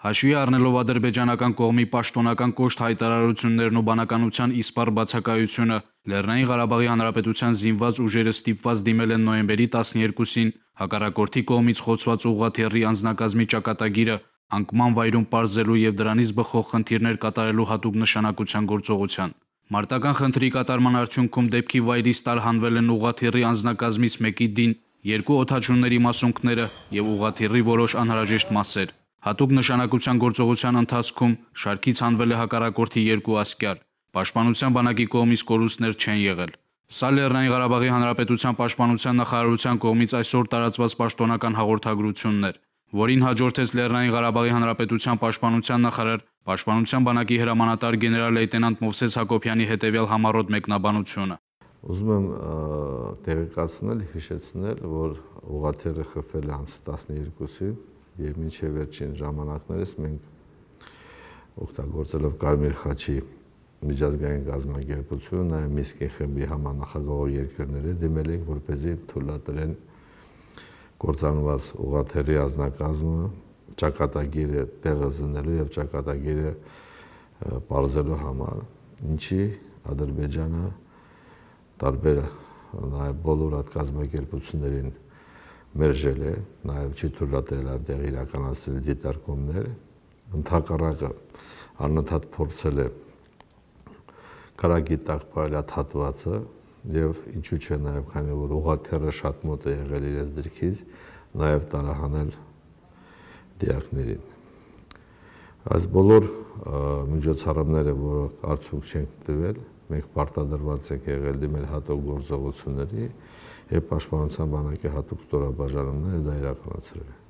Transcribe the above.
Հաշվի առնելով ադրբեջանական կողմի պաշտոնական կոշտ հայտարարություններն ու բանականության իսպառ բացակայությունը, Լեռնային Ղարաբաղի Հանրապետության զինված ուժերը ստիպված դիմել են նոյեմբերի 12-ին հակառակորդի կողմից խոցված ուղղաթիռի անձնակազմի ճակատագիրը անկման վայրում բարձելու եւ դրանից բխող խնդիրներ կատարելու հատուկ նշանակության գործողության։ Մարտական խնդրի կատարման արդյունքում դեպքի վայրից տարհանվել են ուղղաթիռի անձնակազմից մեկի դին, երկու օթաչունների մասունքները եւ ուղղաթիռի որոշ անհրաժեշտ մասեր։ Հատուկ նշանակության գործողության ընթացքում շարքից հանվել է հակառակորդի երկու ասկյար։ Պաշտպանության բանակի կողմից կորուստներ չեն եղել։ Սա Լեռնային Ղարաբաղի Հանրապետության Պաշտպանության նախարարության կողմից այսօր տարածված պաշտոնական հաղորդագրությունն էր, որին հաջորդեց Լեռնային Ղարաբաղի Հանրապետության Պաշտպանության նախարար Պաշտպանության բանակի հրամանատար գեներալ լեյտենանտ Մովսես Հակոբյանի հետևյալ համառոտ մեկնաբանությունը։ Ուզում եմ տեղեկացնել, հիշեցնել, որ ուղաթերը խփել է ամսի 12-ին եւ մինչեւ վերջին ժամանակներս մենք օգտագործելով Կարմիր խաչի միջազգային գազམ་ագերբությունը նաեւ Միսկի խմբի համանախագահող երկրները դիմել են որպեսզի թույլատրեն գործանված ուղաթերի ազնագազմը ճակատագիրը տեղը զնելու եւ ճակատագիրը բարձելու համար ինչի Ադրբեջանը տարբեր նաև բոլոր հատկազմակերպություններին մերժել է, նաև չի թույլատրել այնտեղ իրականացնել դիտարկումներ, ընդհակառակը անընդհատ փորձել է կարագի տակ բարել այդ հատվածը եւ ինչու՞ չէ նաեւ քանի որ ուղաթերը շատ մոտ է եղել իրենց դրքից նաեւ տարահանել դիակներին Այս բոլոր միջոցառումները, որոնք արդյունք չեն տվել, մենք պարտադրված ենք եղել դիմել հատուկ գործողությունների եւ պաշտպանության բանակի հատուկ ստորաբաժանումները դա իրականացրել են։